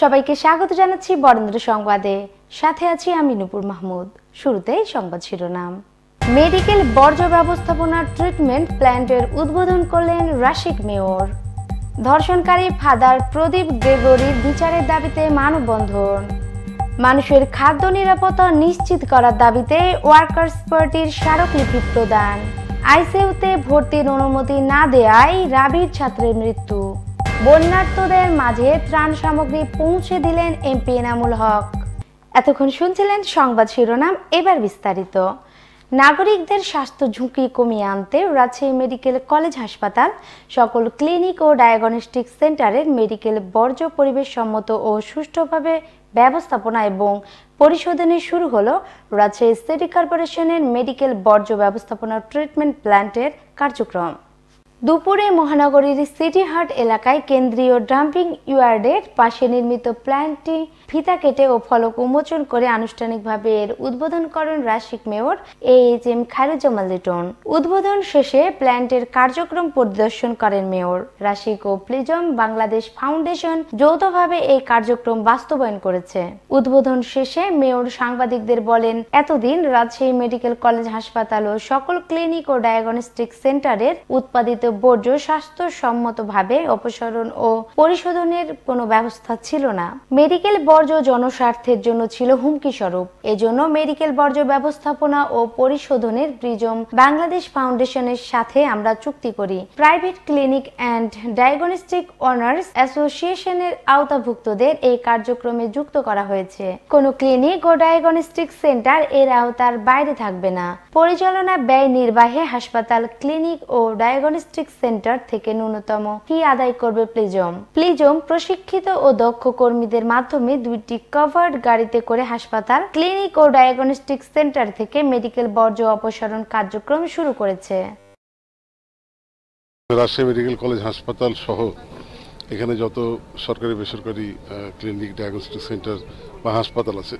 সবাইকে স্বাগত জানাচ্ছি বরেন্দ্র সংবাদে সাথে আছি আমি নুপুর মাহমুদ শুরুতে সংবাদ শিরোনাম মেডিকেল বর্জ্য ব্যবস্থাপনার ট্রিটমেন্ট প্ল্যান্টের উদ্বোধন করলেন রাশিক মেয়র ধর্ষণকারী ফাদার প্রদীপ গ্রেগরির বিচারের দাবিতে মানববন্ধন মানুষের খাদ্য নিরাপত্তা নিশ্চিত করার দাবিতে ওয়ার্কার্স পার্টির স্মারকলিপি প্রদান আইসিউতে ভর্তির অনুমতি না দেয়ায় রাবির ছাত্রের মৃত্যু বন্যার্থদের মাঝে ত্রাণ সামগ্রী পৌঁছে দিলেন এমপি এনামুল হক এতক্ষণ শুনছিলেন সংবাদ শিরোনাম এবার বিস্তারিত নাগরিকদের স্বাস্থ্য ঝুঁকি কমিয়ে আনতে রাজশাহী মেডিকেল কলেজ হাসপাতাল সকল ক্লিনিক ও ডায়াগনস্টিক সেন্টারের মেডিকেল বর্জ্য পরিবেশ সম্মত ও সুষ্ঠুভাবে ব্যবস্থাপনা এবং পরিশোধনে শুরু হলো রাজশাহী সিটি কর্পোরেশনের মেডিকেল বর্জ্য ব্যবস্থাপনা ট্রিটমেন্ট প্ল্যান্টের কার্যক্রম দুপুরে মহানগরীর সিটিহাট এলাকায় কেন্দ্রীয় ডাম্পিং ইয়ার্ডের পাশে নির্মিত প্ল্যান্টটি ফিতা কেটে ও ফলক উন্মোচন করে আনুষ্ঠানিকভাবে এর উদ্বোধন করেন Rasik mayor A H M Khairuzzaman Liton উদ্বোধন শেষে প্ল্যান্টের কার্যক্রম পরিদর্শন করেন মেয়র রাশিক ও প্লিজম বাংলাদেশ ফাউন্ডেশন যৌথভাবে এই কার্যক্রম বাস্তবায়ন করেছে উদ্বোধন শেষে মেয়র সাংবাদিকদের বলেন এতদিন রাজশাহী মেডিকেল কলেজ হাসপাতাল ও সকল ক্লিনিক ও ডায়াগনস্টিক সেন্টারের উৎপাদিত বর্জ্য স্বাস্থ্যসম্মতভাবে অপসারণ ও পরিশোধনের কোনো ব্যবস্থা ছিল না মেডিকেল বর্জ্য জনস্বার্থের জন্য ছিল হুমকি স্বরূপ এজন্য মেডিকেল বর্জ্য ব্যবস্থাপনা ও পরিশোধনের প্রিজম বাংলাদেশ ফাউন্ডেশনের সাথে আমরা চুক্তি করি private clinic and diagnostic owners অ্যাসোসিয়েশনের আওতাভুক্তদের এই কার্যক্রমে যুক্ত করা হয়েছে কোন ক্লিনিক ও ডায়াগনস্টিক সেন্টার এর আওতার বাইরে থাকবে না পরিচালনা ব্যয় নির্বাহে হাসপাতাল ক্লিনিক ও ডায়াগনস্টিক ডিস্ট্রিক্ট সেন্টার থেকে ন্যূনতম কি আদায় করবে প্লিজম প্লিজম প্রশিক্ষিত ও দক্ষ কর্মীদের মাধ্যমে দুইটি কভার্ড গাড়িতে করে হাসপাতাল ক্লিনিক ও ডায়াগনস্টিক সেন্টার থেকে মেডিকেল বর্জ্য অপসারণ কার্যক্রম শুরু করেছে রাজশাহী মেডিকেল কলেজ হাসপাতাল সহ এখানে যত সরকারি বেসরকারি ক্লিনিক ডায়াগনস্টিক সেন্টার বা হাসপাতাল আছে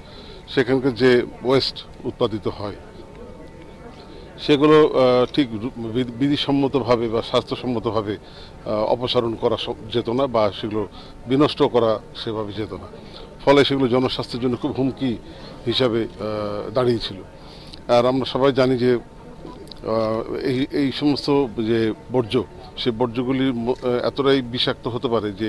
সেখানকার যে ওয়েস্ট উৎপাদিত হয় সেগুলো ঠিক বিধিসম্মতভাবে বা স্বাস্থ্যসম্মতভাবে অপসারণ করা যেত না বা সেগুলো বিনষ্ট করা সেভাবে যেত না ফলে সেগুলো জনস্বাস্থ্যের জন্য খুব হুমকি হিসাবে দাঁড়িয়েছিল আর আমরা সবাই জানি যে এই এই সমস্ত যে বর্জ্য সে বর্জ্যগুলি এতটাই বিষাক্ত হতে পারে যে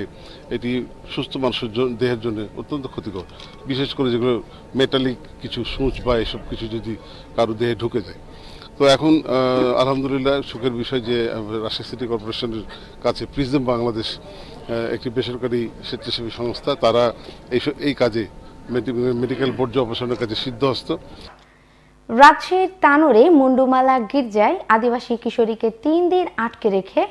এটি সুস্থ মানুষের দেহের জন্য অত্যন্ত ক্ষতিকর বিশেষ করে যেগুলো মেটালিক কিছু সূচ বা এসব কিছু যদি কারো দেহে ঢুকে যায় তো এখন আলহামদুলিল্লাহ সুখের বিষয় যে রাজশাহী সিটি কর্পোরেশনের কাছে প্রিজম বাংলাদেশ একটি বেসরকারি স্বেচ্ছাসেবী সংস্থা তারা এই এই কাজে মেডিকেল বর্জ্য অপসারণের কাজে সিদ্ধহস্ত রাজশাহীর তানোরে মুন্ডুমালা গির্জায় আদিবাসী কিশোরীকে তিন দিন আটকে রেখে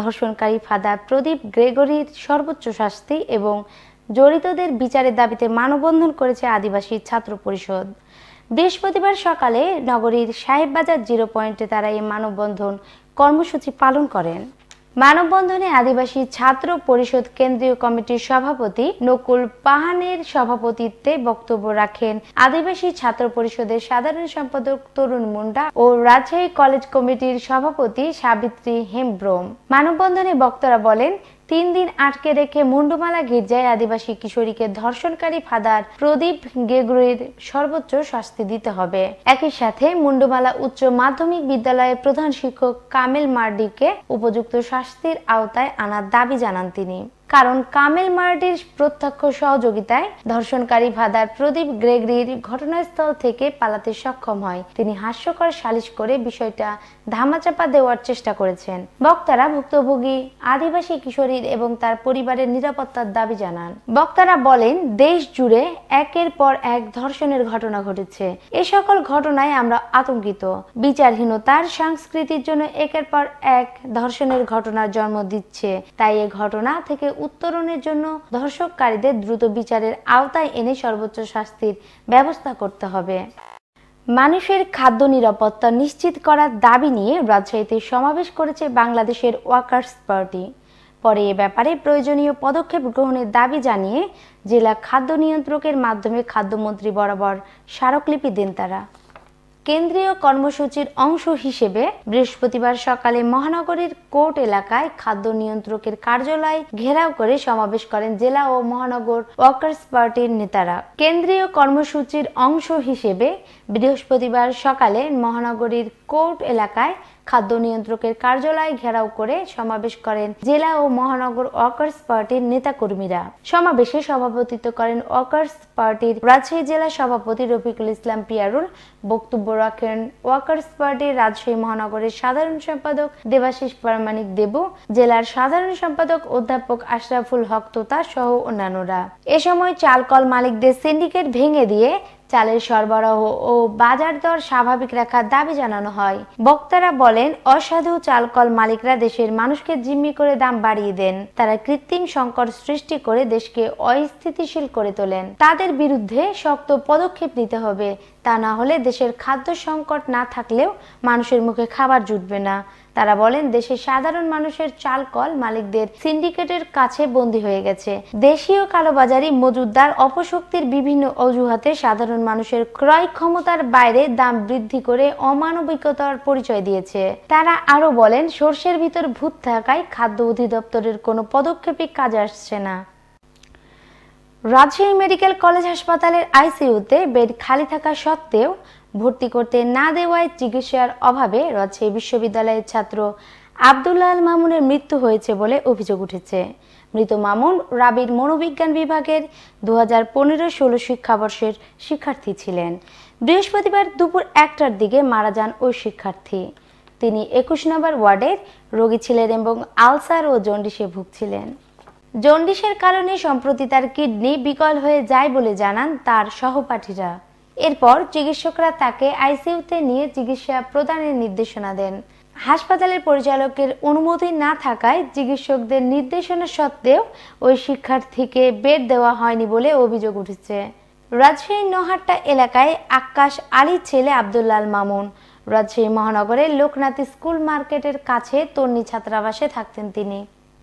ধর্ষণকারী ফাদার প্রদীপ গ্রেগরির সর্বোচ্চ শাস্তি এবং জড়িতদের বিচারের দাবিতে মানবন্ধন করেছে আদিবাসী ছাত্র পরিষদ বৃহস্পতিবার সকালে নগরীর সাহেববাজার জিরো পয়েন্টে তারা এই মানববন্ধন কর্মসূচি পালন করেন মানববন্ধনে আদিবাসী ছাত্র পরিষদ কেন্দ্রীয় কমিটির সভাপতি নকুল পাহানের সভাপতিত্বে বক্তব্য রাখেন আদিবাসী ছাত্র পরিষদের সাধারণ সম্পাদক তরুণ মুন্ডা ও রাজশাহী কলেজ কমিটির সভাপতি সাবিত্রী হেমব্রম মানববন্ধনে বক্তারা বলেন তিন দিন আটকে রেখে মুন্ডুমালা গির্জায় আদিবাসী কিশোরীকে ধর্ষণকারী ফাদার প্রদীপ গেগরির সর্বোচ্চ শাস্তি দিতে হবে একই সাথে মুন্ডুমালা উচ্চ মাধ্যমিক বিদ্যালয়ের প্রধান শিক্ষক কামেল মার্ডিকে উপযুক্ত শাস্তির আওতায় আনার দাবি জানান তিনি কারণ কামেল মার্ডির প্রত্যক্ষ সহযোগিতায় ধর্ষণকারী ভাদার প্রদীপ গ্রেগরির ঘটনাস্থল থেকে পালাতে সক্ষম হয় তিনি হাস্যকর সালিশ করে বিষয়টা ধামাচাপা দেওয়ার চেষ্টা করেছেন বক্তারা ভুক্তভোগী আদিবাসী কিশোরীর এবং তার পরিবারের নিরাপত্তার দাবি জানান বক্তারা বলেন দেশ জুড়ে একের পর এক ধর্ষণের ঘটনা ঘটেছে এ সকল ঘটনায় আমরা আতঙ্কিত বিচারহীনতার সংস্কৃতির জন্য একের পর এক ধর্ষণের ঘটনার জন্ম দিচ্ছে তাই এ ঘটনা থেকে উত্তরণের জন্য ধর্ষককারীদের দ্রুত বিচারের আওতায় এনে সর্বোচ্চ শাস্তির ব্যবস্থা করতে হবে মানুষের খাদ্য নিরাপত্তা নিশ্চিত করার দাবি নিয়ে রাজশাহীতে সমাবেশ করেছে বাংলাদেশের ওয়ার্কার্স পার্টি পরে এ ব্যাপারে প্রয়োজনীয় পদক্ষেপ গ্রহণের দাবি জানিয়ে জেলা খাদ্য নিয়ন্ত্রকের মাধ্যমে খাদ্যমন্ত্রী বরাবর স্মারকলিপি দেন তারা কেন্দ্রীয় কর্মসূচির অংশ হিসেবে বৃহস্পতিবার সকালে মহানগরীর কোর্ট এলাকায় খাদ্য নিয়ন্ত্রকের কার্যালয় ঘেরাও করে সমাবেশ করেন জেলা ও মহানগর ওয়ার্কার্স পার্টির নেতারা কেন্দ্রীয় কর্মসূচির অংশ হিসেবে বৃহস্পতিবার সকালে মহানগরীর কোর্ট এলাকায় খাদ্য নিয়ন্ত্রকের কার্যালয় ঘেরাও করে সমাবেশ করেন জেলা ও মহানগর অকার্স পার্টির নেতাকর্মীরা সমাবেশে সভাপতিত্ব করেন অকার্স পার্টির রাজশাহী জেলা সভাপতি রফিকুল ইসলাম পিয়ারুল বক্তব্য রাখেন ওয়ার্কার্স পার্টির রাজশাহী মহানগরের সাধারণ সম্পাদক দেবাশিস প্রামাণিক দেবু জেলার সাধারণ সম্পাদক অধ্যাপক আশরাফুল হক তোতা সহ অন্যান্যরা এ সময় চালকল মালিকদের সিন্ডিকেট ভেঙে দিয়ে চালের সরবরাহ ও বাজার দর স্বাভাবিক রাখার দাবি জানানো হয় বক্তারা বলেন অসাধু চালকল মালিকরা দেশের মানুষকে জিম্মি করে দাম বাড়িয়ে দেন তারা কৃত্রিম সংকট সৃষ্টি করে দেশকে অস্থিতিশীল করে তোলেন তাদের বিরুদ্ধে শক্ত পদক্ষেপ নিতে হবে তা না হলে দেশের খাদ্য সংকট না থাকলেও মানুষের মুখে খাবার জুটবে না তারা বলেন দেশের সাধারণ মানুষের চাল কল মালিকদের সিন্ডিকেটের কাছে বন্দি হয়ে গেছে দেশীয় কালোবাজারি মজুদার অপশক্তির বিভিন্ন অজুহাতে সাধারণ মানুষের ক্রয় ক্ষমতার বাইরে দাম বৃদ্ধি করে অমানবিকতার পরিচয় দিয়েছে তারা আরো বলেন সর্ষের ভিতর ভূত থাকায় খাদ্য অধিদপ্তরের কোনো পদক্ষেপে কাজ আসছে না রাজশাহী মেডিকেল কলেজ হাসপাতালের আইসিইউতে বেড খালি থাকা সত্ত্বেও ভর্তি করতে না দেওয়ায় চিকিৎসার অভাবে রাজশাহী বিশ্ববিদ্যালয়ের ছাত্র আবদুল্লাহ আল মামুনের মৃত্যু হয়েছে বলে অভিযোগ উঠেছে মৃত মামুন রাবির মনোবিজ্ঞান বিভাগের দু হাজার পনেরো ষোলো শিক্ষাবর্ষের শিক্ষার্থী ছিলেন বৃহস্পতিবার দুপুর একটার দিকে মারা যান ওই শিক্ষার্থী তিনি একুশ নম্বর ওয়ার্ডের রোগী ছিলেন এবং আলসার ও জন্ডিসে ভুগছিলেন জন্ডিসের কারণে সম্প্রতি তার কিডনি বিকল হয়ে যায় বলে জানান তার সহপাঠীরা এরপর চিকিৎসকরা তাকে আইসিইউতে নিয়ে চিকিৎসা প্রদানের নির্দেশনা দেন হাসপাতালের পরিচালকের অনুমতি না থাকায় চিকিৎসকদের নির্দেশনা সত্ত্বেও ওই শিক্ষার্থীকে বেড দেওয়া হয়নি বলে অভিযোগ উঠেছে রাজশাহী নহাট্টা এলাকায় আকাশ আলীর ছেলে আবদুল্লাল মামুন রাজশাহী মহানগরের লোকনাথ স্কুল মার্কেটের কাছে তন্নি ছাত্রাবাসে থাকতেন তিনি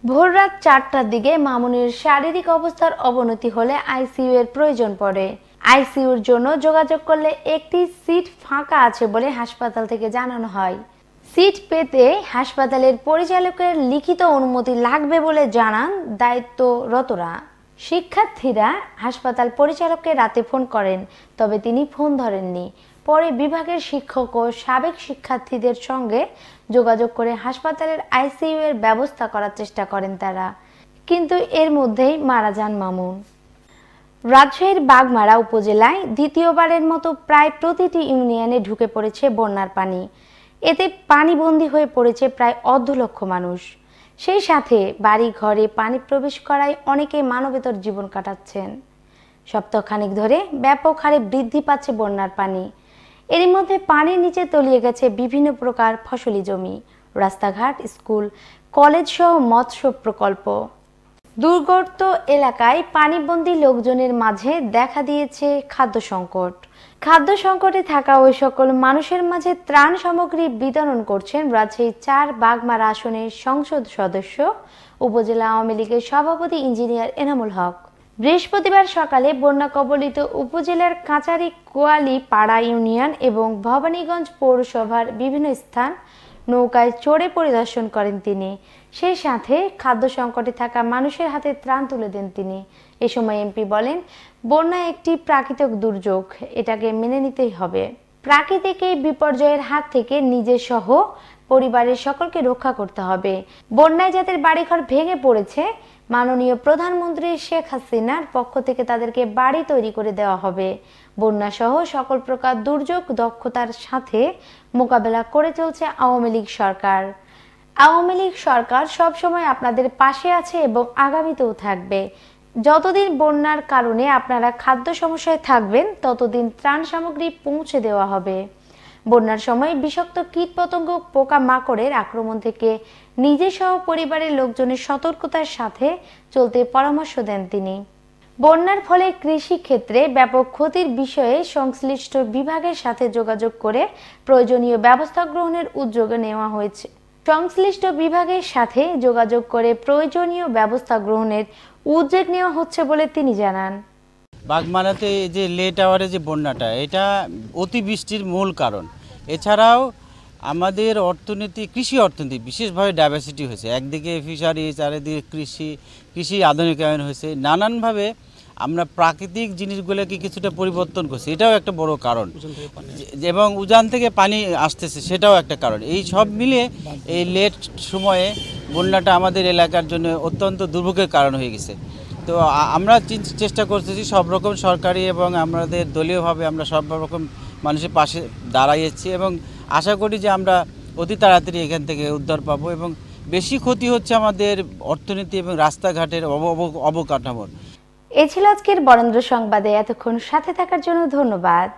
ভোর রাত চারটার দিকে মামুনের শারীরিক অবস্থার অবনতি হলে আইসিইউ এর প্রয়োজন পড়ে আইসিউর জন্য যোগাযোগ করলে একটি সিট ফাঁকা আছে বলে হাসপাতাল থেকে জানানো হয় সিট পেতে হাসপাতালের পরিচালকের লিখিত অনুমতি লাগবে বলে জানান দায়িত্বরতরা শিক্ষার্থীরা হাসপাতাল পরিচালককে রাতে ফোন করেন তবে তিনি ফোন ধরেননি পরে বিভাগের শিক্ষক ও সাবেক শিক্ষার্থীদের সঙ্গে যোগাযোগ করে হাসপাতালের আইসিইউ এর ব্যবস্থা করার চেষ্টা করেন তারা কিন্তু এর মধ্যেই মারা যান মামুন রাজশাহীর বাগমারা উপজেলায় দ্বিতীয়বারের মতো প্রায় প্রতিটি ইউনিয়নে ঢুকে পড়েছে বন্যার পানি এতে পানিবন্দী হয়ে পড়েছে প্রায় অর্ধ লক্ষ মানুষ সেই সাথে বাড়ি ঘরে পানি প্রবেশ করায় অনেকে মানবেতর জীবন কাটাচ্ছেন সপ্তাহখানেক ধরে ব্যাপক হারে বৃদ্ধি পাচ্ছে বন্যার পানি এরই মধ্যে পানির নিচে তলিয়ে গেছে বিভিন্ন প্রকার ফসলি জমি রাস্তাঘাট স্কুল কলেজ সহ মৎস্য প্রকল্প দুর্গর্ত এলাকায় পানিবন্দী লোকজনের মাঝে দেখা দিয়েছে খাদ্য সংকট খাদ্য সংকটে থাকা ওই সকল মানুষের মাঝে ত্রাণ সামগ্রী বিতরণ করছেন রাজশাহী চার বাগমার আসনের সংসদ সদস্য উপজেলা আওয়ামী লীগের সভাপতি ইঞ্জিনিয়ার এনামুল হক বৃহস্পতিবার সকালে বন্যা কবলিত উপজেলার কাঁচারি কোয়ালি পাড়া ইউনিয়ন এবং ভবানীগঞ্জ পৌরসভার বিভিন্ন স্থান নৌকায় চড়ে পরিদর্শন করেন তিনি সেই সাথে খাদ্য সংকটে থাকা মানুষের হাতে ত্রাণ তুলে দেন তিনি এ সময় এমপি বলেন বন্যা একটি প্রাকৃতিক দুর্যোগ এটাকে মেনে নিতেই হবে প্রাকৃতিক এই বিপর্যয়ের হাত থেকে নিজের সহ পরিবারের সকলকে রক্ষা করতে হবে বন্যায় যাদের বাড়িঘর ভেঙে পড়েছে মাননীয় প্রধানমন্ত্রী শেখ হাসিনার পক্ষ থেকে তাদেরকে বাড়ি তৈরি করে দেওয়া হবে বন্যাসহ সকল প্রকার দুর্যোগ দক্ষতার সাথে মোকাবেলা করে চলছে আওয়ামী লীগ সরকার আওয়ামী লীগ সরকার সবসময় আপনাদের পাশে আছে এবং আগামীতেও থাকবে যতদিন বন্যার কারণে আপনারা খাদ্য সমস্যায় থাকবেন ততদিন ত্রাণ সামগ্রী পৌঁছে দেওয়া হবে বন্যার সময় বিষাক্ত কীটপতঙ্গ পোকা মাকড়ের আক্রমণ থেকে নিজে সহ পরিবারের লোকজনের সতর্কতার সাথে চলতে পরামর্শ দেন তিনি বন্যার ফলে কৃষি ক্ষেত্রে ব্যাপক ক্ষতির বিষয়ে সংশ্লিষ্ট বিভাগের সাথে যোগাযোগ করে প্রয়োজনীয় ব্যবস্থা গ্রহণের উদ্যোগ নেওয়া হয়েছে সংশ্লিষ্ট বিভাগের সাথে যোগাযোগ করে প্রয়োজনীয় ব্যবস্থা গ্রহণের উদ্যোগ নেওয়া হচ্ছে বলে তিনি জানান বাগমারাতে যে লেট আওয়ারে যে বন্যাটা এটা অতিবৃষ্টির মূল কারণ এছাড়াও আমাদের অর্থনীতি কৃষি অর্থনীতি বিশেষভাবে ডাইভার্সিটি হয়েছে একদিকে ফিশারি চারিদিকে কৃষি কৃষি আধুনিকায়ন হয়েছে নানানভাবে আমরা প্রাকৃতিক জিনিসগুলোকে কিছুটা পরিবর্তন করছি এটাও একটা বড় কারণ এবং উজান থেকে পানি আসতেছে সেটাও একটা কারণ এই সব মিলিয়ে এই লেট সময়ে বন্যাটা আমাদের এলাকার জন্য অত্যন্ত দুর্ভোগের কারণ হয়ে গেছে তো আমরা চেষ্টা করতেছি সব রকম সরকারি এবং আমাদের দলীয়ভাবে আমরা সব রকম মানুষের পাশে দাঁড়াইয়েছি এবং আশা করি যে আমরা অতি তাড়াতাড়ি এখান থেকে উদ্ধার পাবো এবং বেশি ক্ষতি হচ্ছে আমাদের অর্থনীতি এবং রাস্তাঘাটের অবকাঠামোর এ ছিল আজকের বরেন্দ্র সংবাদে এতক্ষণ সাথে থাকার জন্য ধন্যবাদ